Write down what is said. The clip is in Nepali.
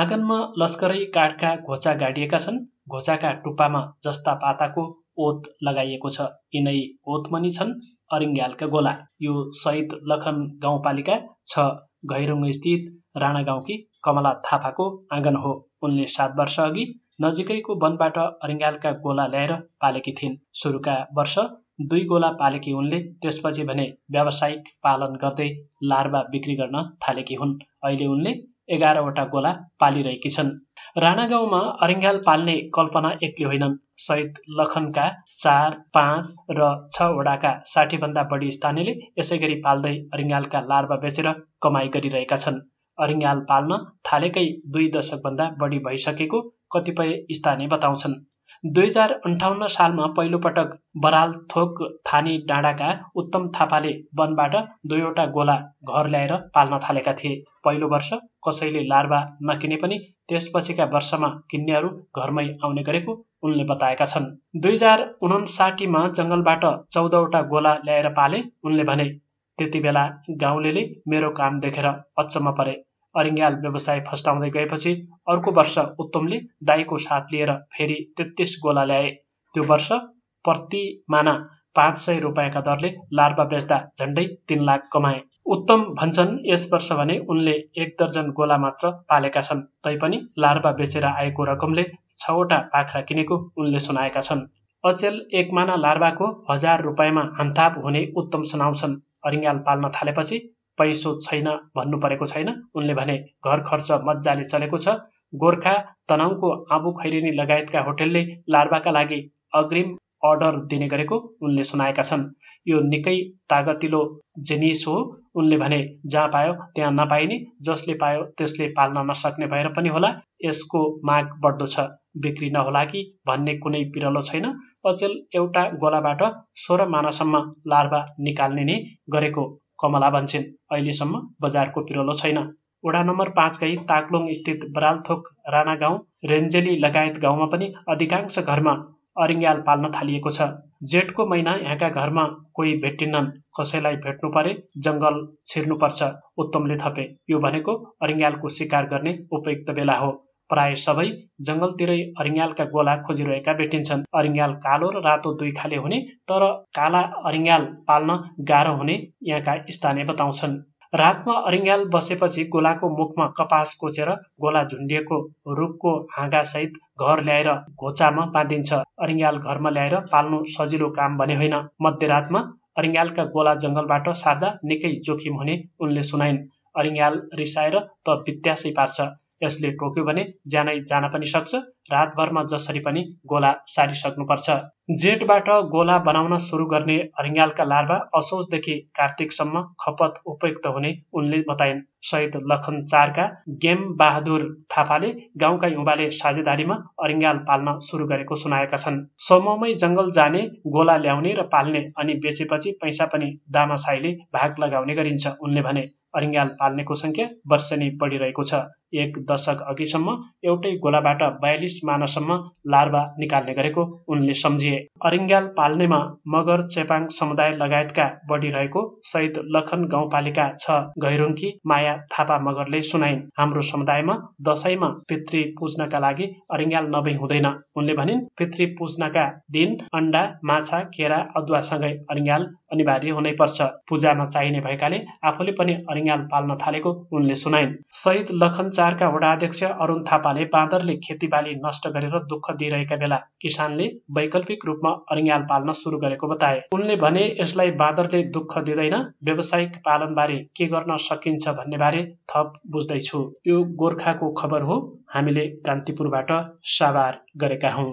आँगनमा लस्करै काठका घोचा गाडिएका छन् घोचाका टुप्पामा जस्ता पाताको ओत लगाइएको छ यिनै ओतमनी छन् अरिङ्ग्यालका गोला यो सहित लखन गाउँपालिका छ घैरुङ स्थित राणा गाउँकी कमला थापाको आँगन हो उनले सात वर्ष अघि नजिकैको वनबाट अरिङ्गालका गोला ल्याएर पालेकी थिइन् सुरुका वर्ष दुई गोला पालेकी उनले त्यसपछि भने व्यावसायिक पालन गर्दै लार्वा बिक्री गर्न थालेकी हुन् अहिले उनले एघारवटा गोला पालिरहेकी छन् राणा गाउँमा अरिङ्गाल पाल्ने कल्पना एक्लै होइनन् सहित लखनका चार पाँच र छवटाका साठीभन्दा बढी स्थानीयले यसै गरी पाल्दै अरिङ्गालका लार्वा बेचेर कमाइ गरिरहेका छन् अरिङ्गाल पाल्न थालेकै दुई दशकभन्दा बढी भइसकेको कतिपय स्थानीय बताउँछन् दुई हजार अन्ठाउन्न सालमा पहिलोपटक बराल थोक थानी डाँडाका उत्तम थापाले वनबाट दुईवटा गोला घर ल्याएर पाल्न थालेका थिए पहिलो वर्ष कसैले लार्वा नकिने पनि त्यसपछिका वर्षमा किन्नेहरू घरमै आउने गरेको उनले बताएका छन् दुई हजार उनासाठीमा जङ्गलबाट चौधवटा गोला ल्याएर पाले उनले भने त्यति बेला गाउँले मेरो काम देखेर अचम्म परे अरिङ्ग्याल व्यवसाय फस्टाउँदै गएपछि अर्को वर्ष उत्तमले दाईको साथ लिएर फेरि तेत्तिस गोला ल्याए त्यो वर्ष प्रति माना पाँच सय रुपियाँका दरले लार्बा बेच्दा झन्डै तीन लाख कमाए उत्तम भन्छन् यस वर्ष भने उनले एक दर्जन गोला मात्र पालेका छन् तैपनि लार्बा बेचेर आएको रकमले छवटा पाख्रा किनेको उनले सुनाएका छन् अचेल एक माना लार्बाको हजार रुपियाँमा हन्थाप हुने उत्तम सुनाउँछन् अरिङ्गाल पाल्न थालेपछि पैसो छैन भन्नु परेको छैन उनले भने घर खर्च मजाले चलेको छ गोर्खा तनाउको आबु खैरेनी लगायतका होटेलले लार्वाका लागि अग्रिम अर्डर दिने गरेको उनले सुनाएका छन् यो निकै तागतिलो जेनिस हो उनले भने जहाँ पायो त्यहाँ नपाइने जसले पायो त्यसले पाल्न नसक्ने भएर पनि होला यसको माग बढ्दो छ बिक्री नहोला कि भन्ने कुनै पिरलो छैन अचेल एउटा गोलाबाट सोह्र मानासम्म लार्वा नै गरेको कमला भन्छन् अहिलेसम्म बजारको पिरोलो छैन वडा नम्बर पाँचकै ताक्लोङ स्थित बरालथोक राणा गाउँ रेन्जेली लगायत गाउँमा पनि अधिकांश घरमा अरिङ्ग्याल पाल्न थालिएको छ जेठको महिना यहाँका घरमा कोही भेटिन्नन् कसैलाई भेट्नु परे जङ्गल छिर्नुपर्छ उत्तमले थपे यो भनेको अरिङ्ग्यालको शिकार गर्ने उपयुक्त बेला हो प्राय सबै जङ्गलतिरै अरिङ्गालका गोला खोजिरहेका भेटिन्छन् अरिङ्गाल कालो र रातो दुई खाले हुने तर काला अरिङ्गाल पाल्न गाह्रो हुने यहाँका स्थानीय बताउँछन् रातमा अरिङ्गाल बसेपछि गोलाको मुखमा कपास कोचेर गोला झुन्डिएको रुखको हाँगासहित घर ल्याएर घोचामा बाँधिन्छ अरिङ्गाल घरमा ल्याएर पाल्नु सजिलो काम भने होइन मध्यरातमा अरिङ्गालका गोला जङ्गलबाट सार्दा निकै जोखिम हुने उनले सुनाइन् अरिङ्गाल रिसाएर त वित्यासै पार्छ यसले टोक्यो भने ज्यानै जान पनि सक्छ रातभरमा जसरी पनि गोला सारिसक्नुपर्छ जेठबाट गोला बनाउन सुरु गर्ने हरिङ्गालका लार्भा असोजदेखि कार्तिकसम्म खपत उपयुक्त हुने उनले बताइन् सहित लखन चारका गेम बहादुर थापाले गाउँका युवाले साझेदारीमा अरिङ्गाल पाल्न सुरु गरेको सुनाएका छन् समूहमै जङ्गल जाने गोला ल्याउने र पाल्ने अनि बेचेपछि पैसा पनि दामासाईले भाग लगाउने गरिन्छ उनले भने अरिङ्गाल पाल्नेको सङ्ख्या नै बढिरहेको छ एक दशक अघिसम्म एउटै गोलाबाट बयालिस मानसम्म लार्वा निकाल्ने गरेको उनले सम्झिए अरिङ्गाल पाल्नेमा मगर चेपाङ समुदाय लगायतका बढिरहेको सहित लखन गाउँपालिका छ गैरुङ्की माया थापा मगरले सुनाइन् हाम्रो समुदायमा दसैँमा पितृ पुज्नका लागि अरिङ्गाल नभई हुँदैन उनले भनिन् पितृ पुज्नका दिन अन्डा माछा केरा अदुवासँगै अरिङ्गाल अनिवार्य हुनै पर्छ पूजामा चाहिने भएकाले आफूले पनि रिङ्गाल पाल्न थालेको उनले सुनाइन् शहीद लखन चारका वडाध्यक्ष अरुण थापाले बाँदरले खेतीबाली नष्ट गरेर दुःख दिइरहेका बेला किसानले वैकल्पिक रूपमा अरिङ्गाल पाल्न सुरु गरेको बताए उनले भने यसलाई बाँदरले दुःख दिँदैन व्यावसायिक पालनबारे के गर्न सकिन्छ भन्ने बारे थप बुझ्दैछु यो गोर्खाको खबर हो हामीले कान्तिपुरबाट साभार गरेका हौ